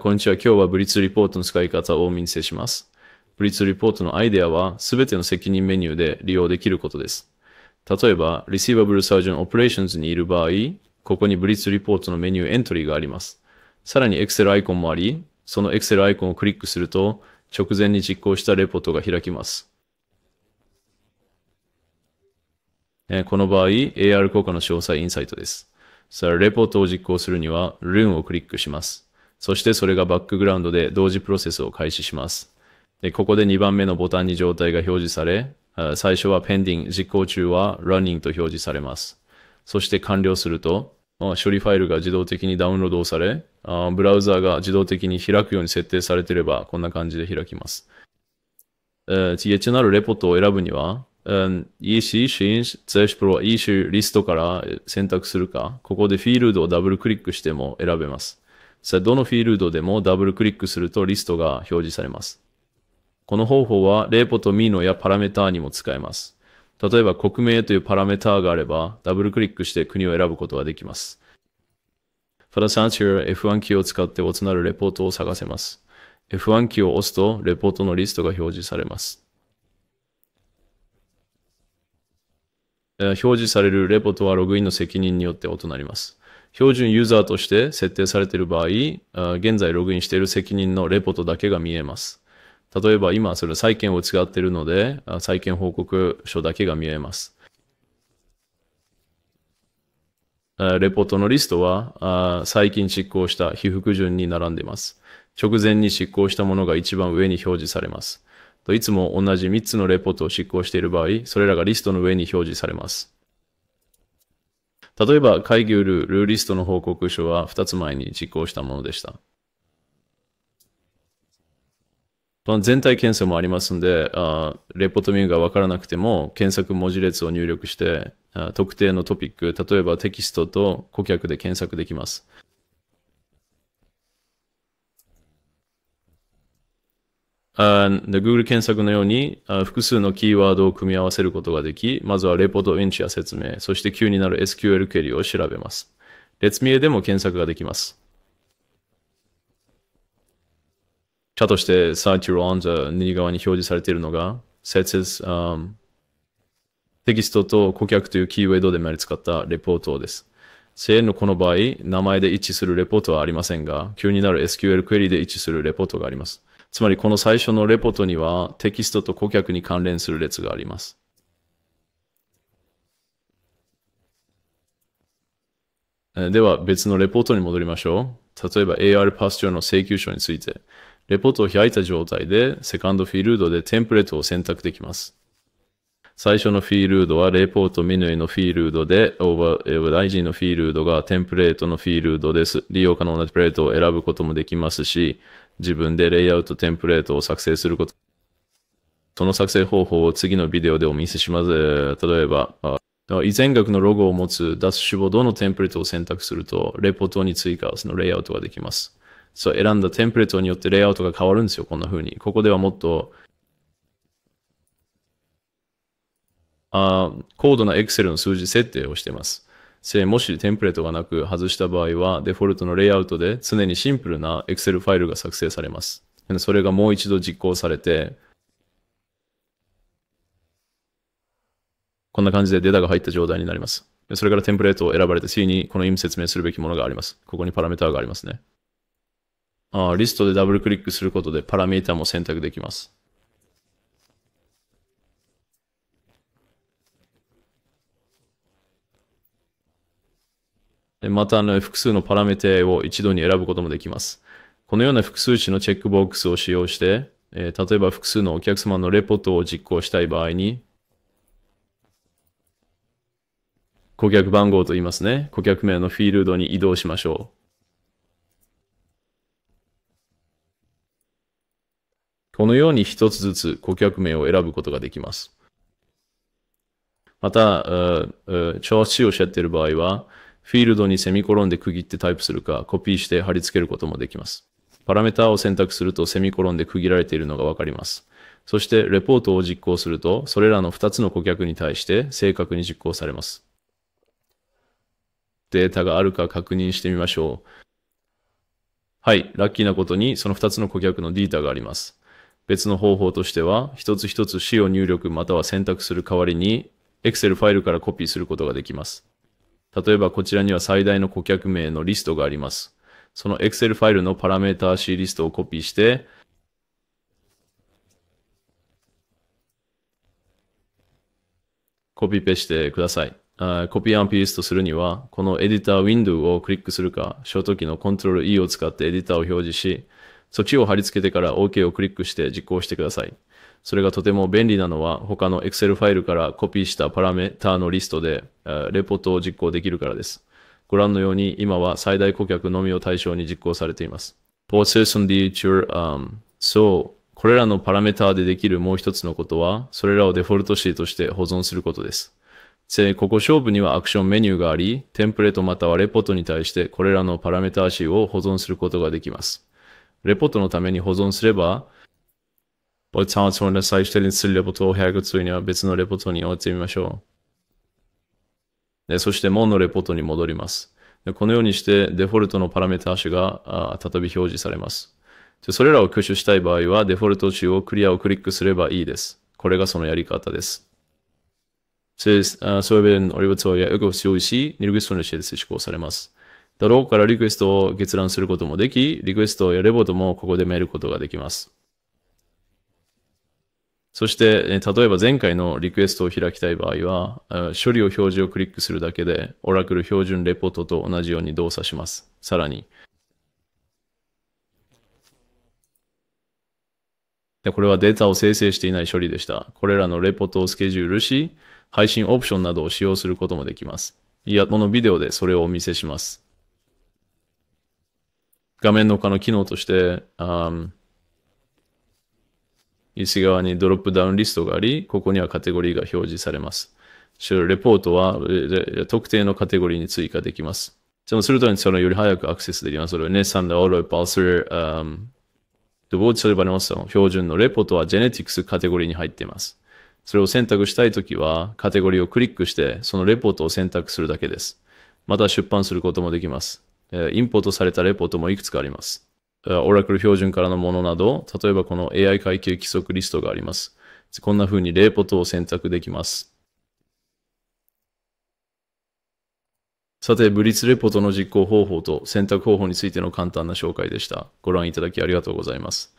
こんにちは。今日はブリッツリポートの使い方をお見せします。ブリッツリポートのアイデアは全ての責任メニューで利用できることです。例えば、Receivable Surgeon Operations にいる場合、ここにブリッツリポートのメニューエントリーがあります。さらに Excel アイコンもあり、その Excel アイコンをクリックすると、直前に実行したレポートが開きます。この場合、AR 効果の詳細インサイトです。さあ、レポートを実行するには、ルーンをクリックします。そしてそれがバックグラウンドで同時プロセスを開始します。でここで2番目のボタンに状態が表示され、最初は pending、実行中は running と表示されます。そして完了すると、処理ファイルが自動的にダウンロードされ、ブラウザーが自動的に開くように設定されていれば、こんな感じで開きます。TH なるレポートを選ぶには、EC、Change、Zesh Pro、EC リストから選択するか、ここでフィールドをダブルクリックしても選べます。さあ、どのフィールドでもダブルクリックするとリストが表示されます。この方法は、レポとミーノやパラメーターにも使えます。例えば、国名というパラメーターがあれば、ダブルクリックして国を選ぶことができます。ファラサンチュー F1 キーを使って異なるレポートを探せます。F1 キーを押すと、レポートのリストが表示されます。表示されるレポートはログインの責任によって異なります。標準ユーザーとして設定されている場合、現在ログインしている責任のレポートだけが見えます。例えば今それ債権を使っているので、債権報告書だけが見えます。レポートのリストは、最近執行した被服順に並んでいます。直前に執行したものが一番上に表示されます。いつも同じ3つのレポートを執行している場合、それらがリストの上に表示されます。例えば、会議ルールリストの報告書は2つ前に実行したものでした。全体検査もありますんで、あレポートミューがわからなくても、検索文字列を入力して、特定のトピック、例えばテキストと顧客で検索できます。Google 検索のように複数のキーワードを組み合わせることができ、まずはレポートインチや説明、そして急になる SQL クエリを調べます。列見えでも検索ができます。チャとしてサーチロー h on t 右側に表示されているのが、説説、um, テキストと顧客というキーワードでもり使ったレポートです。せーのこの場合、名前で一致するレポートはありませんが、急になる SQL クエリで一致するレポートがあります。つまりこの最初のレポートにはテキストと顧客に関連する列があります。では別のレポートに戻りましょう。例えば AR パスチュアの請求書について、レポートを開いた状態で、セカンドフィールドでテンプレートを選択できます。最初のフィールドはレポートミニイのフィールドで、オーバー、大臣のフィールドがテンプレートのフィールドです。利用可能なテンプレートを選ぶこともできますし、自分でレイアウトテンプレートを作成すること。その作成方法を次のビデオでお見せします。例えば、以前学のロゴを持つダッシュボードのテンプレートを選択すると、レポートに追加、そのレイアウトができます。そう、選んだテンプレートによってレイアウトが変わるんですよ、こんな風に。ここではもっと、あ高度な Excel の数字設定をしています。せもしテンプレートがなく外した場合は、デフォルトのレイアウトで常にシンプルな Excel ファイルが作成されます。それがもう一度実行されて、こんな感じでデータが入った状態になります。それからテンプレートを選ばれついにこの意味説明するべきものがあります。ここにパラメータがありますね。あリストでダブルクリックすることでパラメータも選択できます。また、複数のパラメータを一度に選ぶこともできます。このような複数値のチェックボックスを使用して、えー、例えば複数のお客様のレポートを実行したい場合に、顧客番号と言いますね。顧客名のフィールドに移動しましょう。このように一つずつ顧客名を選ぶことができます。また、調子をしちゃっている場合は、フィールドにセミコロンで区切ってタイプするか、コピーして貼り付けることもできます。パラメータを選択するとセミコロンで区切られているのがわかります。そして、レポートを実行すると、それらの2つの顧客に対して正確に実行されます。データがあるか確認してみましょう。はい、ラッキーなことに、その2つの顧客のデータがあります。別の方法としては、一つ一つ C を入力または選択する代わりに、Excel ファイルからコピーすることができます。例えばこちらには最大の顧客名のリストがあります。その Excel ファイルのパラメータ C リストをコピーして、コピペしてください。コピーピーストするには、このエディターウィンドウをクリックするか、ショートキーの Ctrl E を使ってエディターを表示し、そっちを貼り付けてから OK をクリックして実行してください。それがとても便利なのは他の Excel ファイルからコピーしたパラメーターのリストでレポートを実行できるからです。ご覧のように今は最大顧客のみを対象に実行されています。Process on the future, um, so これらのパラメーターでできるもう一つのことは、それらをデフォルトシーとして保存することです。ここ勝負にはアクションメニューがあり、テンプレートまたはレポートに対してこれらのパラメーターシーを保存することができます。レポートのために保存すれば、ポリタンをそんな最終的にするレポートを早くするには別のレポートに置いてみましょう。そして、門のレポートに戻ります。でこのようにして、デフォルトのパラメータ値が再び表示されます。それらを挙手したい場合は、デフォルト値をクリアをクリックすればいいです。これがそのやり方です。そういう o y b e a n o l i v や用し、リクエストにして施行されます。だろうからリクエストを閲覧することもでき、リクエストやレポートもここで見ることができます。そして、例えば前回のリクエストを開きたい場合は、処理を表示をクリックするだけで、オラクル標準レポートと同じように動作します。さらに。でこれはデータを生成していない処理でした。これらのレポートをスケジュールし、配信オプションなどを使用することもできます。いや、このビデオでそれをお見せします。画面の他の機能として、西側にドロップダウンリストがあり、ここにはカテゴリーが表示されます。レポートは特定のカテゴリーに追加できます。そもすると、そのより早くアクセスできます。それはネサンダーオーロイパーセル、m とボーチす呼ばれます標準のレポートはジェネティクスカテゴリーに入っています。それを選択したいときは、カテゴリーをクリックして、そのレポートを選択するだけです。また出版することもできます。インポートされたレポートもいくつかあります。オラクル標準からのものなど、例えばこの AI 階級規則リストがあります。こんな風にレポートを選択できます。さて、ブリッツレポートの実行方法と選択方法についての簡単な紹介でした。ご覧いただきありがとうございます。